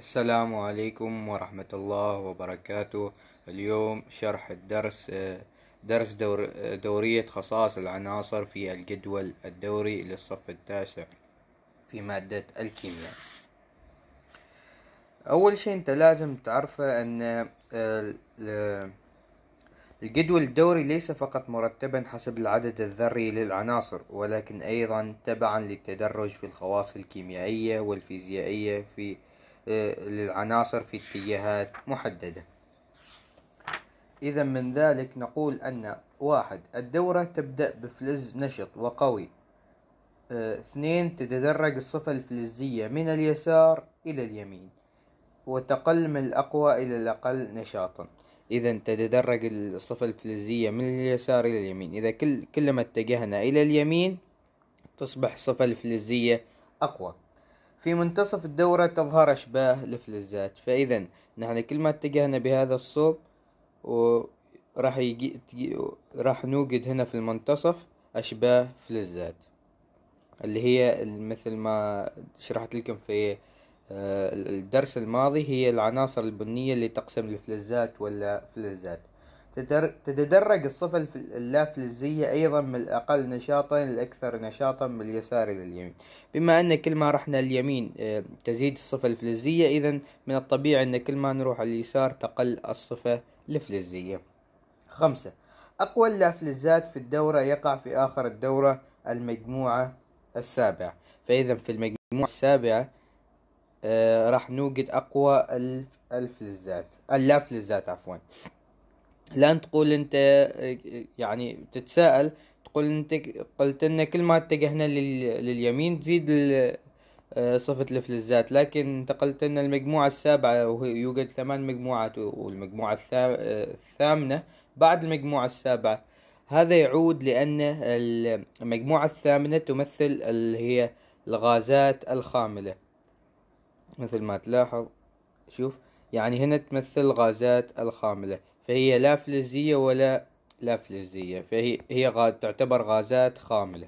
السلام عليكم ورحمة الله وبركاته اليوم شرح الدرس آه، درس دور آه، دورية خصائص العناصر في الجدول الدوري للصف التاسع في مادة الكيمياء أول شيء أنت لازم تعرفه أن آه، الجدول الدوري ليس فقط مرتبا حسب العدد الذري للعناصر ولكن أيضا تبعا للتدرج في الخواص الكيميائية والفيزيائية في إيه، للعناصر في اتجاهات محددة إذا من ذلك نقول أن واحد الدورة تبدأ بفلز نشط وقوي إيه، اثنين تتدرج الصفة الفلزية من اليسار إلى اليمين وتقل من الأقوى إلى الأقل نشاطا إذا تتدرج الصفة الفلزية من اليسار إلى اليمين إذا كل كلما اتجهنا إلى اليمين تصبح الصفة الفلزية أقوى في منتصف الدورة تظهر أشباه الفلزات فإذا نحن كل ما اتجهنا بهذا الصوب وراح يجي راح نوجد هنا في المنتصف أشباه فلزات اللي هي مثل ما شرحت لكم في آه، الدرس الماضي هي العناصر البنية اللي تقسم الفلزات ولا فلزات تتدرج الصفة اللافلزية أيضا من الأقل نشاطا للأكثر نشاطا من اليسار إلى اليمين بما أن كل ما رحنا اليمين آه، تزيد الصفة الفلزية إذا من الطبيعي أن كل ما نروح على اليسار تقل الصفة الفلزية خمسة أقوى اللافلزات في الدورة يقع في آخر الدورة المجموعة السابعة فإذا في المجموعة السابعة آه، راح نوجد أقوى الفلزات اللافلزات عفوا لان تقول انت يعني تتساءل تقول انت قلت ان كل ما اتجهنا لليمين تزيد آه، صفة الفلزات لكن انت قلت ان المجموعة السابعة يوجد ثمان مجموعات والمجموعة الثامنة بعد المجموعة السابعة هذا يعود لأن المجموعة الثامنة تمثل اللي هي الغازات الخاملة مثل ما تلاحظ شوف يعني هنا تمثل الغازات الخاملة فهي لا فلزية ولا لا فلزية فهي هي تعتبر غازات خاملة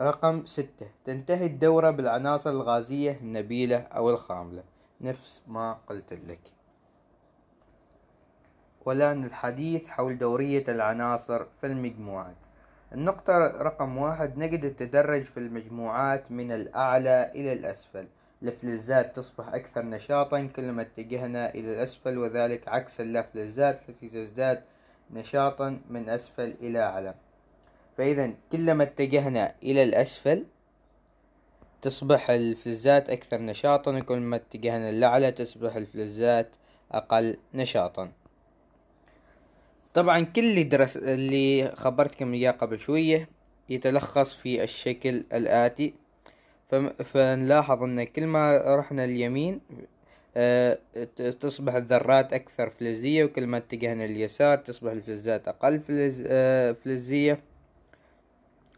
رقم ستة تنتهي الدورة بالعناصر الغازية النبيلة أو الخاملة نفس ما قلت لك والآن الحديث حول دورية العناصر في المجموعات النقطة رقم واحد نجد التدرج في المجموعات من الأعلى إلى الأسفل الفلزات تصبح أكثر نشاطا كلما اتجهنا إلى الأسفل وذلك عكس اللافلزات التي تزداد نشاطا من أسفل إلى أعلى فإذا كلما اتجهنا إلى الأسفل تصبح الفلزات أكثر نشاطا وكلما اتجهنا للأعلى تصبح الفلزات أقل نشاطا طبعا كل اللي درس اللي خبرتكم اياه قبل شويه يتلخص في الشكل الآتي فنلاحظ ان كل ما رحنا اليمين آه، تصبح الذرات أكثر فلزية وكل ما اتجهنا اليسار تصبح الفلزات أقل فلز آه، فلزية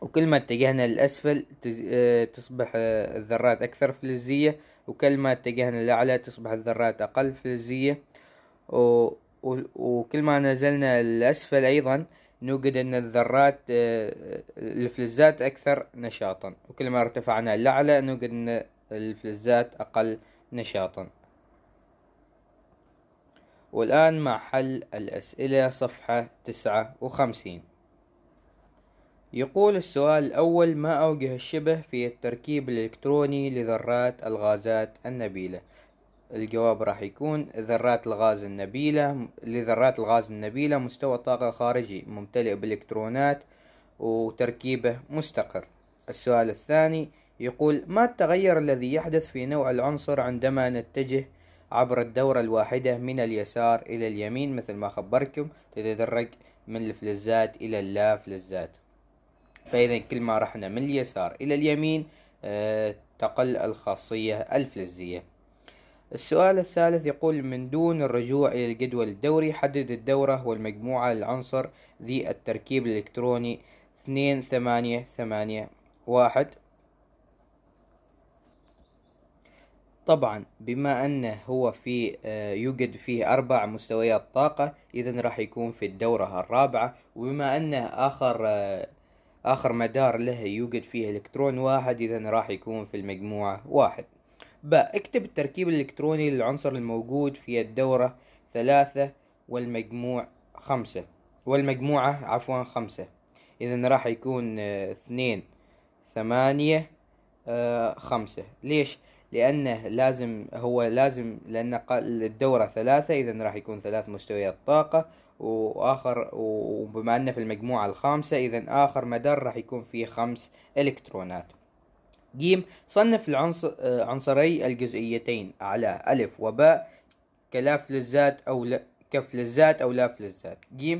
وكل ما اتجهنا للأسفل آه، تصبح الذرات أكثر فلزية وكل ما اتجهنا للأعلى تصبح الذرات أقل فلزية وكل ما نزلنا للأسفل أيضا نوجد أن الذرات آه، آه، الفلزات أكثر نشاطا وكلما ارتفعنا لأعلى نوجد أن الفلزات أقل نشاطا والآن مع حل الأسئلة صفحة تسعة وخمسين يقول السؤال الأول ما أوجه الشبه في التركيب الإلكتروني لذرات الغازات النبيلة الجواب راح يكون ذرات الغاز النبيلة لذرات الغاز النبيلة مستوى طاقة خارجي ممتلئ بالإلكترونات وتركيبه مستقر السؤال الثاني يقول ما التغير الذي يحدث في نوع العنصر عندما نتجه عبر الدورة الواحدة من اليسار إلى اليمين مثل ما خبركم تتدرج من الفلزات إلى اللافلزات فإذا كل ما رحنا من اليسار إلى اليمين آه، تقل الخاصية الفلزية السؤال الثالث يقول من دون الرجوع إلى الجدول الدوري حدد الدورة والمجموعة للعنصر ذي التركيب الإلكتروني اثنين ثمانية ثمانية واحد طبعا بما أنه هو في آه، يوجد فيه أربع مستويات طاقة إذا راح يكون في الدورة الرابعة وبما أنه آخر آخر مدار له يوجد فيه إلكترون واحد إذا راح يكون في المجموعة واحد ب اكتب التركيب الإلكتروني للعنصر الموجود في الدورة ثلاثة والمجموع خمسة والمجموعة عفوا خمسة إذا راح يكون آه، اثنين ثمانية آه، خمسة ليش؟ لأنه لازم هو لازم لأن الدورة ثلاثة إذا راح يكون ثلاث مستويات طاقة وآخر وبما أن في المجموعة الخامسة إذا آخر مدار راح يكون فيه خمس إلكترونات ج صنف العنصر آه، عنصري الجزئيتين على ألف وباء للذات أو ل... كفلزات أو لا فلزات ج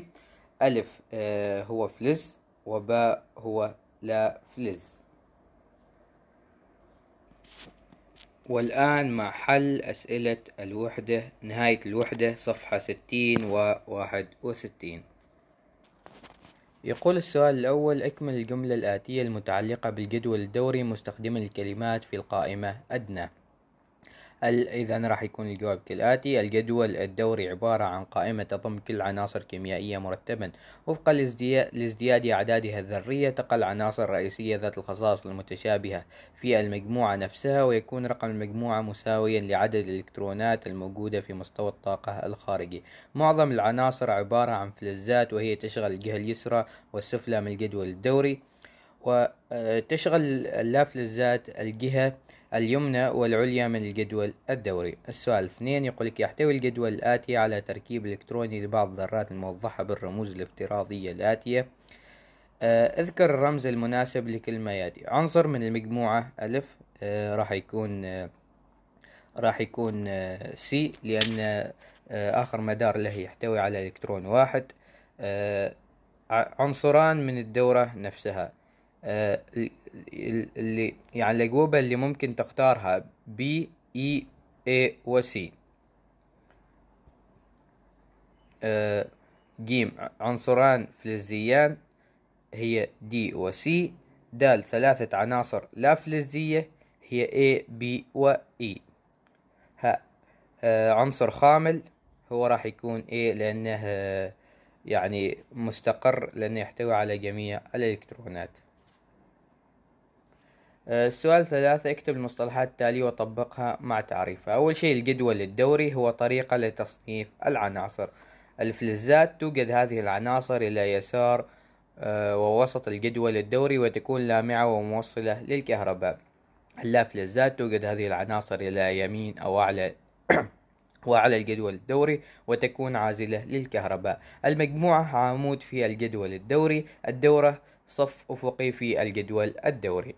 ألف آه، هو فلز وباء هو لا فلز والآن مع حل أسئلة الوحدة نهاية الوحدة صفحة ستين وواحد وستين يقول السؤال الأول أكمل الجملة الآتية المتعلقة بالجدول الدوري مستخدما الكلمات في القائمة أدنى إذا راح يكون الجواب كالآتي الجدول الدوري عبارة عن قائمة تضم كل عناصر كيميائية مرتبا وفقا لازدياد أعدادها الذرية تقل عناصر رئيسية ذات الخصائص المتشابهة في المجموعة نفسها ويكون رقم المجموعة مساويا لعدد الإلكترونات الموجودة في مستوى الطاقة الخارجي معظم العناصر عبارة عن فلزات وهي تشغل الجهة اليسرى والسفلى من الجدول الدوري وتشغل آه، اللافلزات الجهة اليمنى والعليا من الجدول الدوري السؤال اثنين لك يحتوي الجدول الآتي على تركيب إلكتروني لبعض الذرات الموضحة بالرموز الافتراضية الآتية آه اذكر الرمز المناسب لكلمة ياتي عنصر من المجموعة ألف آه راح يكون آه راح يكون آه، سي لأن آه، آخر مدار له يحتوي على إلكترون واحد آه، عنصران من الدورة نفسها آه، اللي يعني الأجوبة اللي ممكن تختارها B E A و C آه، جيم عنصران فلزيان هي D و C د ثلاثة عناصر لا فلزية هي A B و E ها آه، عنصر خامل هو راح يكون A لأنه يعني مستقر لأنه يحتوي على جميع الإلكترونات السؤال آه، ثلاثة اكتب المصطلحات التالية وطبقها مع تعريفها أول شيء الجدول الدوري هو طريقة لتصنيف العناصر الفلزات توجد هذه العناصر إلى يسار آه، ووسط الجدول الدوري وتكون لامعة وموصلة للكهرباء اللافلزات توجد هذه العناصر إلى يمين أو أعلى وأعلى الجدول الدوري وتكون عازلة للكهرباء المجموعة عمود في الجدول الدوري الدورة صف أفقي في الجدول الدوري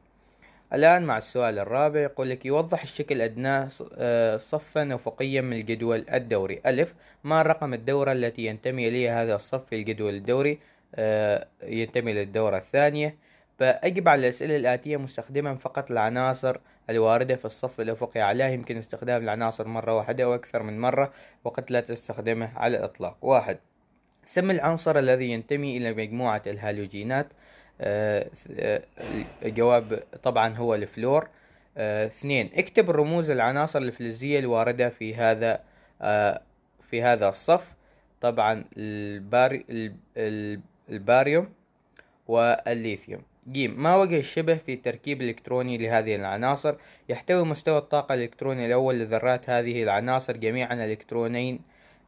الآن مع السؤال الرابع يقول لك يوضح الشكل أدنى آه، صفا أفقيا من الجدول الدوري ألف ما رقم الدورة التي ينتمي إليها هذا الصف في الجدول الدوري آه، ينتمي للدورة الثانية فأجب على الأسئلة الآتية مستخدما فقط العناصر الواردة في الصف الأفقي عليها يمكن استخدام العناصر مرة واحدة أو أكثر من مرة وقد لا تستخدمه على الإطلاق واحد سم العنصر الذي ينتمي إلى مجموعة الهالوجينات الجواب آه، آه، طبعا هو الفلور آه، اثنين اكتب رموز العناصر الفلزية الواردة في هذا في هذا الصف طبعا الباري الباريوم والليثيوم جيم ما وجه الشبه في التركيب الإلكتروني لهذه العناصر يحتوي مستوى الطاقة الإلكتروني الأول لذرات هذه العناصر جميعا إلكترونين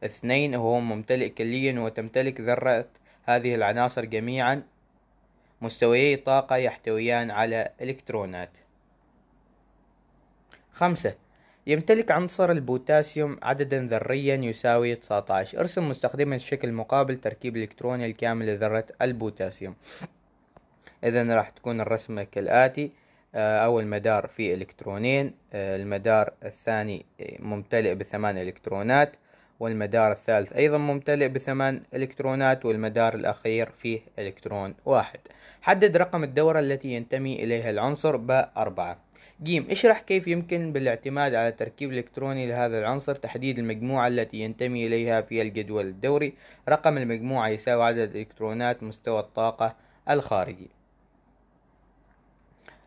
اثنين وهو ممتلئ كليا وتمتلك ذرة هذه العناصر جميعا مستويي طاقة يحتويان على إلكترونات خمسة يمتلك عنصر البوتاسيوم عددا ذريا يساوي 19 ارسم مستخدما الشكل مقابل تركيب الإلكتروني الكامل لذرة البوتاسيوم إذا راح تكون الرسمة كالآتي آه، أول مدار فيه إلكترونين آه، المدار الثاني ممتلئ بثمان إلكترونات والمدار الثالث أيضا ممتلئ بثمان إلكترونات والمدار الأخير فيه إلكترون واحد حدد رقم الدورة التي ينتمي إليها العنصر ب 4 جيم اشرح كيف يمكن بالاعتماد على تركيب إلكتروني لهذا العنصر تحديد المجموعة التي ينتمي إليها في الجدول الدوري رقم المجموعة يساوي عدد الإلكترونات مستوى الطاقة الخارجي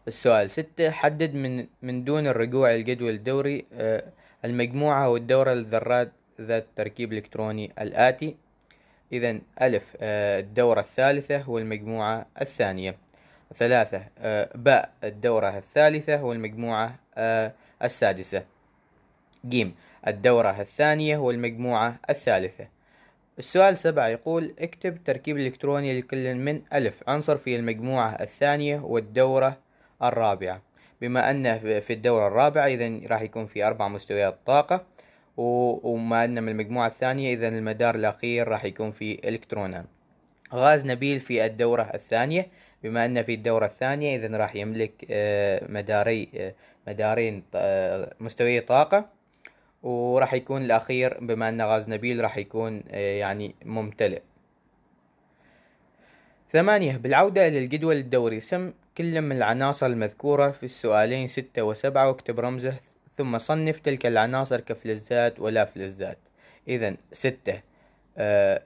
السؤال ستة حدد من, من دون الرجوع للجدول الدوري آه، المجموعة والدورة الذرات ذات تركيب إلكتروني الآتي إذا ألف آه، الدورة الثالثة والمجموعة الثانية ثلاثة آه، باء الدورة الثالثة والمجموعة آه، السادسة جيم الدورة الثانية والمجموعة الثالثة السؤال سبعة يقول اكتب تركيب الإلكتروني لكل من ألف عنصر في المجموعة الثانية والدورة الرابعة بما أنه في الدورة الرابعة إذا راح يكون في أربع مستويات طاقة وما عندنا من المجموعة الثانية إذا المدار الأخير راح يكون في إلكترونان غاز نبيل في الدورة الثانية بما أن في الدورة الثانية إذا راح يملك آه، مداري آه، مدارين آه، مستوي طاقة وراح يكون الأخير بما أن غاز نبيل راح يكون يعني ممتلئ ثمانية بالعودة إلى الجدول الدوري سم كل من العناصر المذكورة في السؤالين ستة وسبعة واكتب رمزه ثم صنف تلك العناصر كفلزات ولا فلزات إذا ستة آه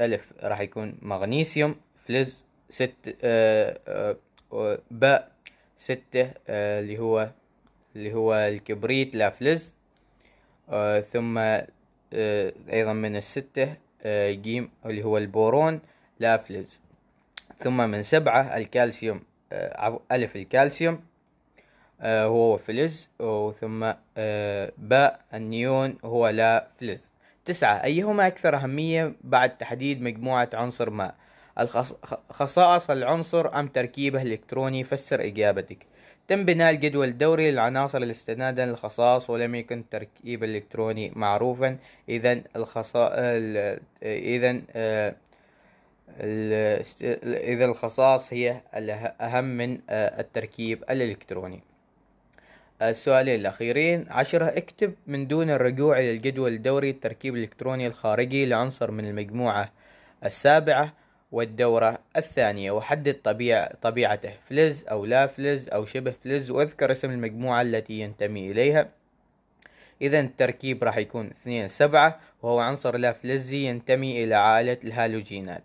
ألف راح يكون مغنيسيوم فلز ست آه آه باء ستة آه اللي هو اللي هو الكبريت لا فلز آه ثم آه أيضا من الستة آه جيم اللي هو البورون لا فلز ثم من سبعة الكالسيوم آه ألف الكالسيوم آه، هو فلز وثم آه، باء النيون هو لا فلز تسعة أيهما أكثر أهمية بعد تحديد مجموعة عنصر ما خصائص العنصر أم تركيبه الإلكتروني فسر إجابتك تم بناء الجدول الدوري للعناصر الاستنادا للخصائص ولم يكن آه، التركيب الإلكتروني معروفا إذا الخصائص إذا إذا الخصائص هي الأهم من التركيب الإلكتروني السؤالين الأخيرين عشرة اكتب من دون الرجوع إلى الجدول الدوري التركيب الإلكتروني الخارجي لعنصر من المجموعة السابعة والدورة الثانية وحدد طبيعة طبيعته فلز أو لا فلز أو شبه فلز واذكر اسم المجموعة التي ينتمي إليها إذا التركيب راح يكون اثنين سبعة وهو عنصر لا فلزي ينتمي إلى عائلة الهالوجينات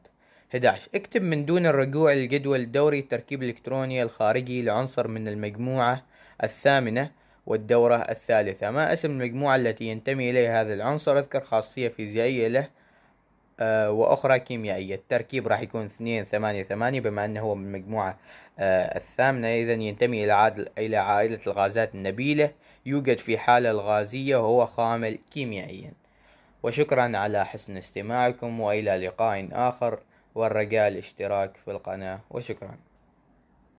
11 اكتب من دون الرجوع للجدول الدوري التركيب الإلكتروني الخارجي لعنصر من المجموعة الثامنة والدورة الثالثة ما اسم المجموعة التي ينتمي إليها هذا العنصر اذكر خاصية فيزيائية له آه، وأخرى كيميائية التركيب راح يكون اثنين ثمانية ثمانية بما أنه هو من المجموعة آه، الثامنة إذا ينتمي إلى, عادل إلى عائلة الغازات النبيلة يوجد في حالة الغازية وهو خامل كيميائيا وشكرا على حسن استماعكم وإلى لقاء آخر والرجاء الاشتراك في القناة وشكرا